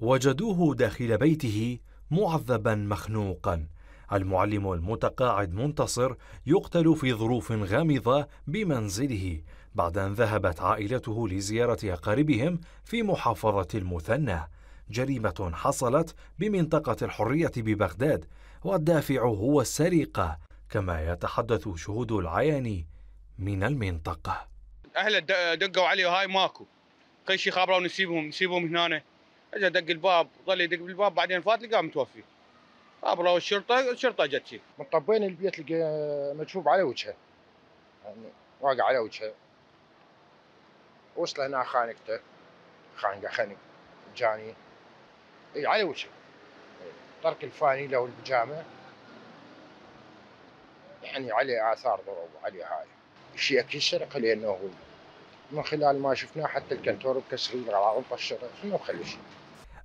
وجدوه داخل بيته معذبا مخنوقا المعلم المتقاعد منتصر يقتل في ظروف غامضه بمنزله بعد ان ذهبت عائلته لزياره اقاربهم في محافظه المثنى جريمه حصلت بمنطقه الحريه ببغداد والدافع هو السرقه كما يتحدث شهود العيان من المنطقه اهل دقوا علي هاي ماكو كل شيء خابره ونسيبهم نسيبهم هنا اجى دق الباب ظل يدق بالباب بعدين فات لقاه متوفي خابره الشرطه الشرطه جت شي من طبين البيت لقى مكشوف على وجهه يعني واقع على وجهه وصل هنا خانقته خانقه خنق جاني اي على وجهه ترك الفاني له البجامه يعني عليه اثار ضرب عليه هاي الشيء اكيد سرق لانه من خلال ما شفناه حتى الكنتور مكسرين غراض طشره شنو خلي شيء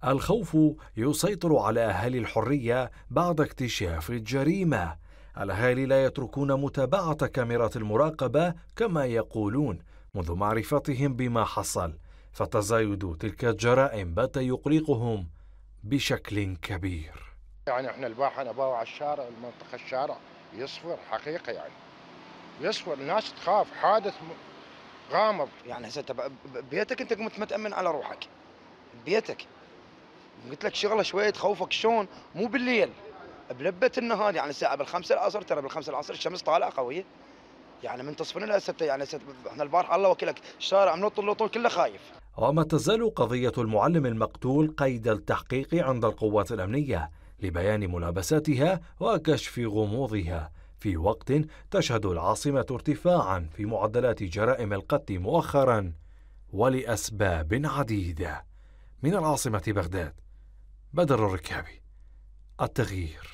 الخوف يسيطر على أهالي الحرية بعد اكتشاف الجريمة الأهالي لا يتركون متابعة كاميرات المراقبة كما يقولون منذ معرفتهم بما حصل فتزايد تلك الجرائم بات يقلقهم بشكل كبير يعني احنا البارحة انا على الشارع المنطقة الشارع يصفر حقيقة يعني يصفر الناس تخاف حادث غامض يعني هسه بيتك انت قمت متأمن على روحك بيتك قلت لك شغله شويه تخوفك شلون مو بالليل بلبه النهار يعني الساعه بالخمسه العصر ترى بالخمسه العصر الشمس طالعه قويه يعني من تصفن الى سته يعني ست احنا البارحه الله وكيلك الشارع من طول لطول كله خايف وما تزال قضيه المعلم المقتول قيد التحقيق عند القوات الامنيه لبيان ملابساتها وكشف غموضها في وقت تشهد العاصمه ارتفاعا في معدلات جرائم القتل مؤخرا ولاسباب عديده من العاصمه بغداد بدر الركابي التغيير